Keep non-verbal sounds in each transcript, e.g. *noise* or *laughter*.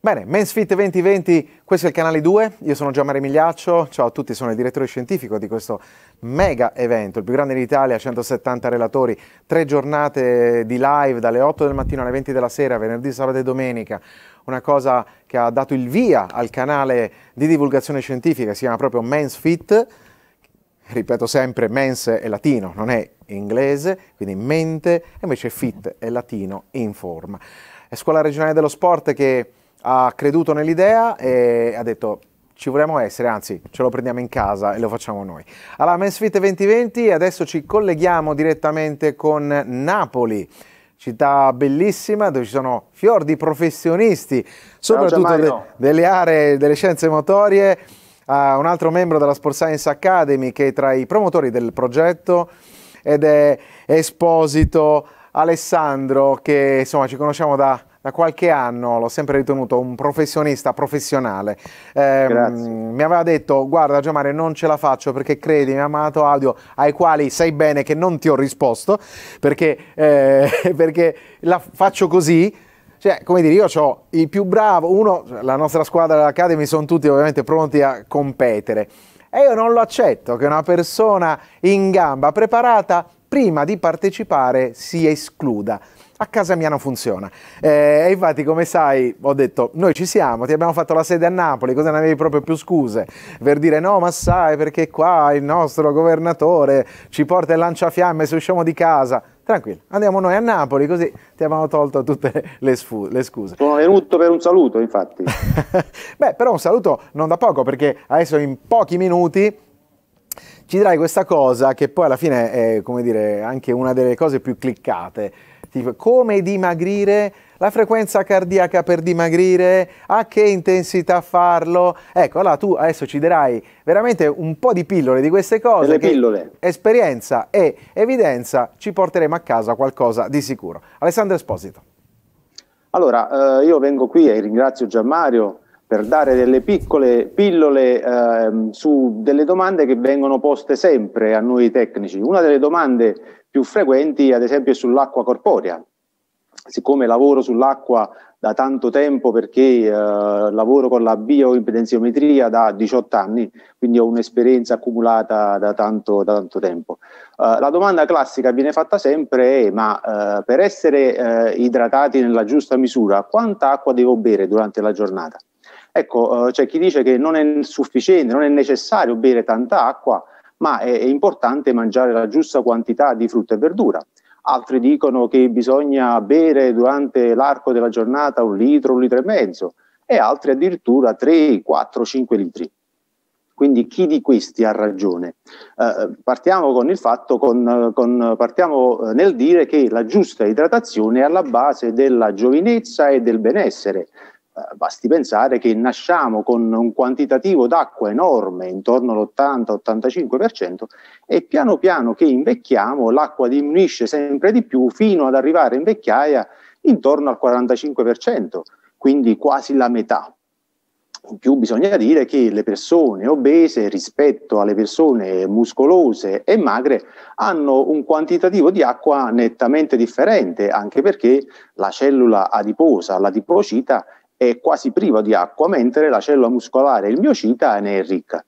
Bene, Men's Fit 2020, questo è il canale 2, io sono Gianmare Migliaccio, ciao a tutti, sono il direttore scientifico di questo mega evento, il più grande d'Italia, 170 relatori, tre giornate di live dalle 8 del mattino alle 20 della sera, venerdì, sabato e domenica, una cosa che ha dato il via al canale di divulgazione scientifica, si chiama proprio Men's Fit, ripeto sempre, mens è latino, non è inglese, quindi mente, invece fit è latino in forma. È scuola regionale dello sport che ha creduto nell'idea e ha detto ci vorremmo essere, anzi ce lo prendiamo in casa e lo facciamo noi. Alla Mansfit 2020 adesso ci colleghiamo direttamente con Napoli, città bellissima dove ci sono fior di professionisti, soprattutto de delle aree delle scienze motorie, uh, un altro membro della Sports Science Academy che è tra i promotori del progetto ed è Esposito Alessandro che insomma ci conosciamo da da qualche anno l'ho sempre ritenuto un professionista professionale. Eh, mi aveva detto, guarda Giamare, non ce la faccio perché credi, mi ha mandato audio, ai quali sai bene che non ti ho risposto, perché, eh, *laughs* perché la faccio così, cioè, come dire, io ho il più bravo, uno, cioè, la nostra squadra dell'Academy sono tutti ovviamente pronti a competere. E io non lo accetto che una persona in gamba, preparata, prima di partecipare si escluda a casa mia non funziona. Eh, e infatti, come sai, ho detto, noi ci siamo, ti abbiamo fatto la sede a Napoli, cosa ne avevi proprio più scuse? Per dire no, ma sai, perché qua il nostro governatore ci porta il lanciafiamme se usciamo di casa. Tranquillo, andiamo noi a Napoli, così ti abbiamo tolto tutte le, le scuse. Sono venuto per un saluto, infatti. *laughs* Beh, però un saluto non da poco, perché adesso in pochi minuti ci dirai questa cosa che poi alla fine è, come dire, anche una delle cose più cliccate tipo, come dimagrire, la frequenza cardiaca per dimagrire, a che intensità farlo. Ecco, allora tu adesso ci darai veramente un po' di pillole di queste cose. Le pillole. Esperienza e evidenza ci porteremo a casa qualcosa di sicuro. Alessandro Esposito. Allora, eh, io vengo qui e ringrazio Gianmario per dare delle piccole pillole eh, su delle domande che vengono poste sempre a noi tecnici. Una delle domande più frequenti, ad esempio, è sull'acqua corporea. Siccome lavoro sull'acqua da tanto tempo perché eh, lavoro con la bioimpedenziometria da 18 anni, quindi ho un'esperienza accumulata da tanto, da tanto tempo. Eh, la domanda classica viene fatta sempre è ma eh, per essere eh, idratati nella giusta misura quanta acqua devo bere durante la giornata? Ecco, eh, c'è chi dice che non è sufficiente, non è necessario bere tanta acqua, ma è, è importante mangiare la giusta quantità di frutta e verdura altri dicono che bisogna bere durante l'arco della giornata un litro, un litro e mezzo e altri addirittura 3, 4, 5 litri. Quindi chi di questi ha ragione? Eh, partiamo, con fatto, con, con, partiamo eh, nel dire che la giusta idratazione è alla base della giovinezza e del benessere, eh, basti pensare che nasciamo con un quantitativo d'acqua enorme, intorno all'80-85%, e piano piano che invecchiamo l'acqua diminuisce sempre di più fino ad arrivare in vecchiaia intorno al 45%, quindi quasi la metà. In più bisogna dire che le persone obese rispetto alle persone muscolose e magre hanno un quantitativo di acqua nettamente differente, anche perché la cellula adiposa, l'adipocita, è quasi privo di acqua, mentre la cellula muscolare, il miocita, ne è ricca.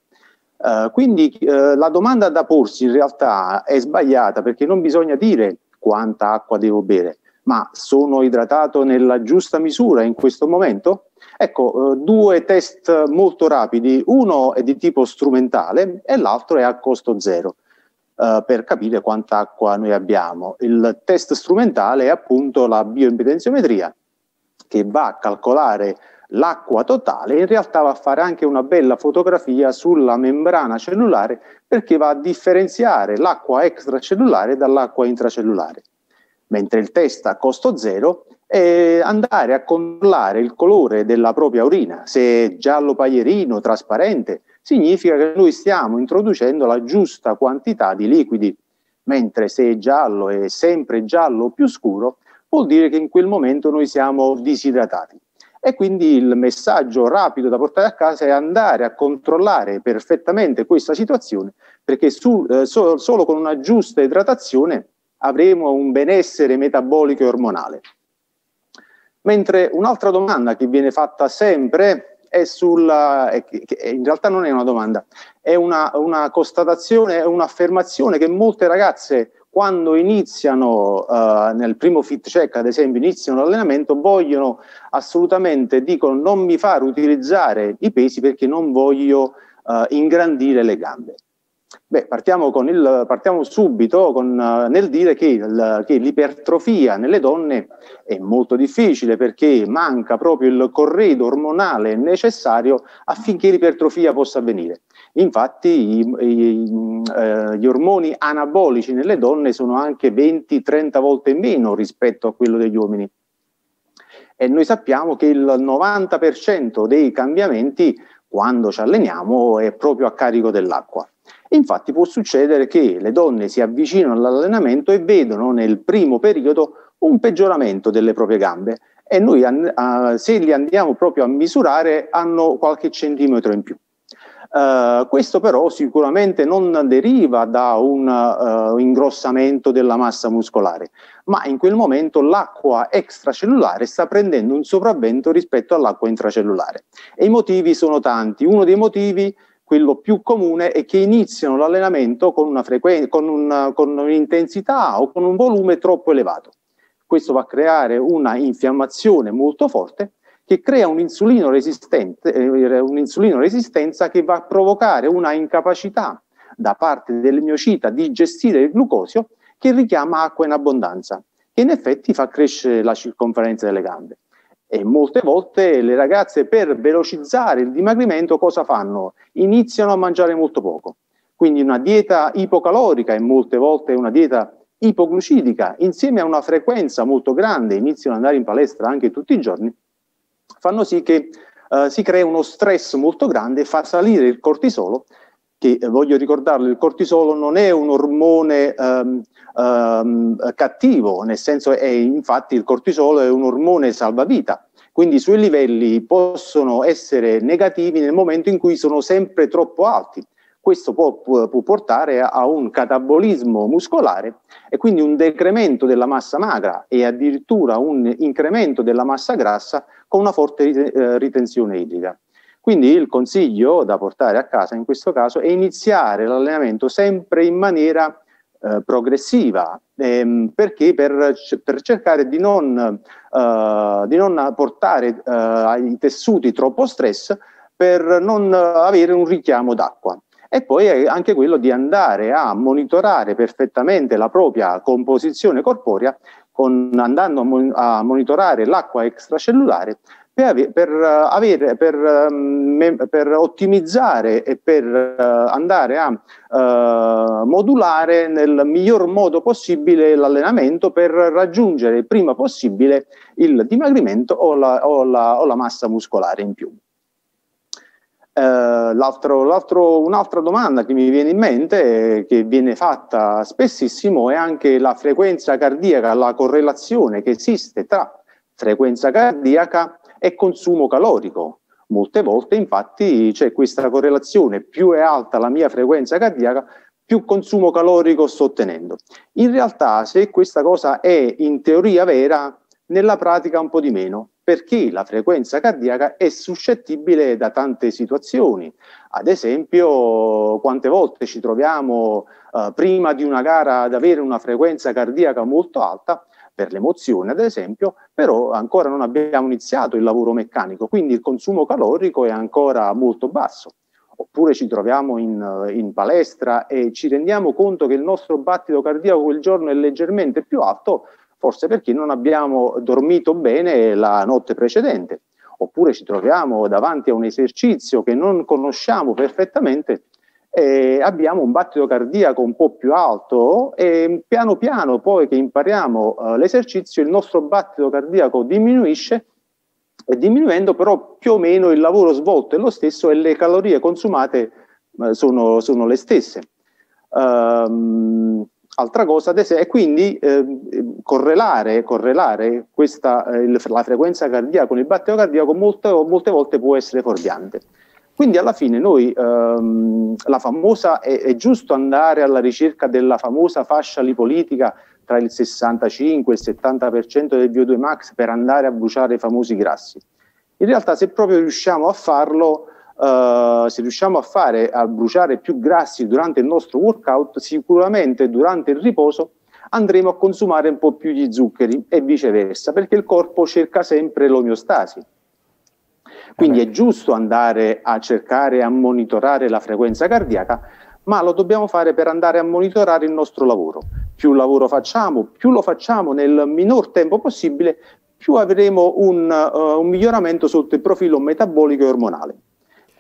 Uh, quindi uh, la domanda da porsi in realtà è sbagliata perché non bisogna dire quanta acqua devo bere, ma sono idratato nella giusta misura in questo momento? Ecco, uh, due test molto rapidi, uno è di tipo strumentale e l'altro è a costo zero per capire quanta acqua noi abbiamo. Il test strumentale è appunto la bioimpedenziometria, che va a calcolare l'acqua totale, in realtà va a fare anche una bella fotografia sulla membrana cellulare perché va a differenziare l'acqua extracellulare dall'acqua intracellulare. Mentre il test a costo zero è andare a controllare il colore della propria urina, se è giallo paglierino, trasparente, significa che noi stiamo introducendo la giusta quantità di liquidi, mentre se è giallo e sempre giallo più scuro, vuol dire che in quel momento noi siamo disidratati. E quindi il messaggio rapido da portare a casa è andare a controllare perfettamente questa situazione, perché su, eh, so, solo con una giusta idratazione avremo un benessere metabolico e ormonale. Mentre un'altra domanda che viene fatta sempre è sulla, in realtà non è una domanda, è una, una constatazione, è un'affermazione che molte ragazze quando iniziano eh, nel primo fit check, ad esempio, iniziano l'allenamento, vogliono assolutamente, dicono non mi far utilizzare i pesi perché non voglio eh, ingrandire le gambe. Beh, partiamo, il, partiamo subito con, uh, nel dire che, il, che, l'ipertrofia nelle donne è molto difficile perché manca proprio il corredo ormonale necessario affinché l'ipertrofia possa avvenire. Infatti i, i, eh, gli ormoni anabolici nelle donne sono anche 20-30 volte meno rispetto a quello degli uomini. E noi sappiamo che il 90% dei cambiamenti quando ci alleniamo è proprio a carico dell'acqua. Infatti può succedere che le donne si avvicinano all'allenamento e vedono nel primo periodo un peggioramento delle proprie gambe e noi se li andiamo proprio a misurare hanno qualche centimetro in più. Eh, questo però sicuramente non deriva da un uh, ingrossamento della massa muscolare, ma in quel momento l'acqua extracellulare sta prendendo un sopravvento rispetto all'acqua intracellulare. E i motivi sono tanti. Uno dei motivi quello più comune è che iniziano l'allenamento con, una frequen- con, una, con un'intensità o con un volume troppo elevato. Questo va a creare una infiammazione molto forte che crea eh, insulino resistenza che va a provocare una incapacità da parte del miocita di gestire il glucosio che richiama acqua in abbondanza, che in effetti fa crescere la circonferenza delle gambe. E molte volte le ragazze per velocizzare il dimagrimento cosa fanno? Iniziano a mangiare molto poco. Quindi una dieta ipocalorica e molte volte una dieta ipoglucidica insieme a una frequenza molto grande, iniziano ad andare in palestra anche tutti i giorni, fanno sì che eh, si crei uno stress molto grande fa salire il cortisolo, che eh, voglio ricordarlo, il cortisolo non è un ormone ehm, ehm, cattivo, nel senso è infatti il cortisolo è un ormone salvavita, quindi i suoi livelli possono essere negativi nel momento in cui sono sempre troppo alti questo può, può, portare a un catabolismo muscolare e quindi un decremento della massa magra e addirittura un incremento della massa grassa con una forte eh, ritenzione idrica. Quindi il consiglio da portare a casa in questo caso è iniziare l'allenamento sempre in maniera eh, progressiva, ehm, perché per, per, cercare di non, eh, di non portare eh, ai tessuti troppo stress per non avere un richiamo d'acqua e poi anche quello di andare a monitorare perfettamente la propria composizione corporea con, andando a, mon- a monitorare l'acqua extracellulare per, per, eh, avere, per, ehm, per, ottimizzare e per eh, andare a uh, modulare nel miglior modo possibile l'allenamento per raggiungere prima possibile il dimagrimento o la, o la, o la massa muscolare in più. Eh, l'altro, l'altro, un'altra domanda che mi viene in mente, che viene fatta spessissimo, è anche la frequenza cardiaca, la correlazione che esiste tra frequenza cardiaca e consumo calorico. Molte volte infatti c'è questa correlazione, più è alta la mia frequenza cardiaca, più consumo calorico sto ottenendo. In realtà se questa cosa è in teoria vera, nella pratica un po' di meno, perché la frequenza cardiaca è suscettibile da tante situazioni. Ad esempio, quante volte ci troviamo eh, prima di una gara ad avere una frequenza cardiaca molto alta per l'emozione, ad esempio, però ancora non abbiamo iniziato il lavoro meccanico, quindi il consumo calorico è ancora molto basso. Oppure ci troviamo in, eh, in palestra e ci rendiamo conto che il nostro battito cardiaco quel giorno è leggermente più alto, forse perché non abbiamo dormito bene la notte precedente, oppure ci troviamo davanti a un esercizio che non conosciamo perfettamente e abbiamo un battito cardiaco un po' più alto e piano piano poi che impariamo eh, l'esercizio il nostro battito cardiaco diminuisce e diminuendo però più o meno il lavoro svolto è lo stesso e le calorie consumate eh, sono, sono, le stesse. Um, Altra cosa, e quindi eh, correlare, correlare questa, eh, la frequenza cardiaca con il battito cardiaco molte, molte volte può essere fuorviante. Quindi alla fine noi, ehm, la famosa, è, è, giusto andare alla ricerca della famosa fascia lipolitica tra il 65 e il 70% del VO2 max per andare a bruciare i famosi grassi. In realtà se proprio riusciamo a farlo, eh, se riusciamo a fare a bruciare più grassi durante il nostro workout, sicuramente durante il riposo andremo a consumare un po' più di zuccheri e viceversa, perché il corpo cerca sempre l'omeostasi. Quindi eh è giusto andare a cercare a monitorare la frequenza cardiaca, ma lo dobbiamo fare per andare a monitorare il nostro lavoro. Più lavoro facciamo, più lo facciamo nel minor tempo possibile, più avremo un, uh, un miglioramento sotto il profilo metabolico e ormonale.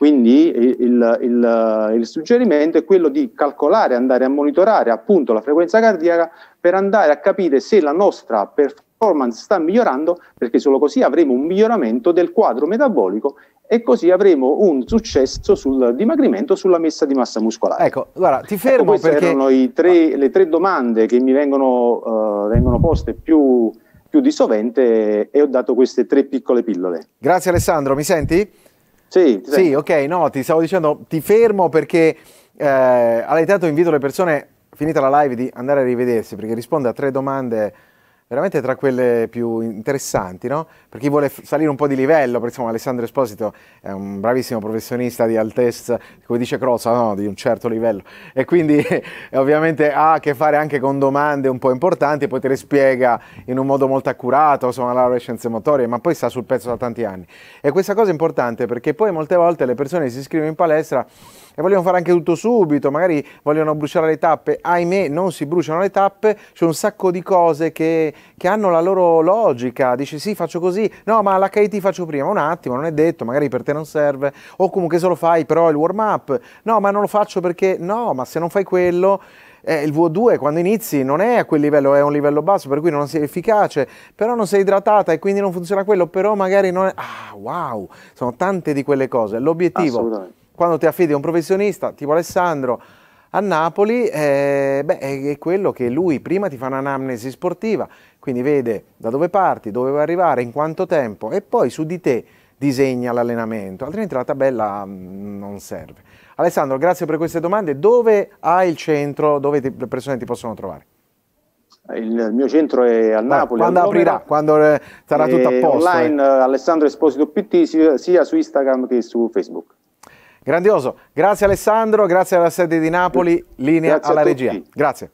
Quindi il, il, il, suggerimento è quello di calcolare, andare a monitorare appunto la frequenza cardiaca per andare a capire se la nostra performance sta migliorando, perché solo così avremo un miglioramento del quadro metabolico e così avremo un successo sul dimagrimento, sulla messa di massa muscolare. Ecco, guarda, ti ecco, fermo ecco, queste perché... erano tre, le tre domande che mi vengono, uh, vengono poste più, più di sovente e ho dato queste tre piccole pillole. Grazie Alessandro, mi senti? Sì, sì, ok, no, ti stavo dicendo, ti fermo perché eh, all'età invito le persone, finita la live, di andare a rivedersi perché risponde a tre domande veramente tra quelle più interessanti, no? Per chi vuole salire un po' di livello, perché insomma Alessandro Esposito è un bravissimo professionista di altezza, come dice Crozza, no? di un certo livello, e quindi *laughs* ovviamente ha a che fare anche con domande un po' importanti, poi te le spiega in un modo molto accurato, insomma la scienze motorie, ma poi sta sul pezzo da tanti anni. E questa cosa è importante perché poi molte volte le persone si iscrivono in palestra e vogliono fare anche tutto subito, magari vogliono bruciare le tappe, ahimè non si bruciano le tappe, c'è un sacco di cose che che hanno la loro logica, dici sì faccio così, no ma l'HIT faccio prima, un attimo, non è detto, magari per te non serve, o comunque se lo fai però il warm up, no ma non lo faccio perché no, ma se non fai quello... Eh, il VO2 quando inizi non è a quel livello, è a un livello basso, per cui non sei efficace, però non sei idratata e quindi non funziona quello, però magari non è... Ah, wow! Sono tante di quelle cose. L'obiettivo, quando ti affidi a un professionista, tipo Alessandro, a Napoli eh, beh, è quello che lui prima ti fa un'anamnesi sportiva, quindi vede da dove parti, dove vuoi arrivare, in quanto tempo e poi su di te disegna l'allenamento, altrimenti la tabella mh, mm, non serve. Alessandro, grazie per queste domande. Dove hai il centro, dove ti, le persone ti possono trovare? Il mio centro è al Ma Napoli. Quando aprirà? quando eh, sarà tutto a eh, posto? Eh. Online eh. Alessandro Esposito PT sia su Instagram che su Facebook. Grandioso, grazie Alessandro, grazie alla sede di Napoli, linea grazie alla regia. Grazie.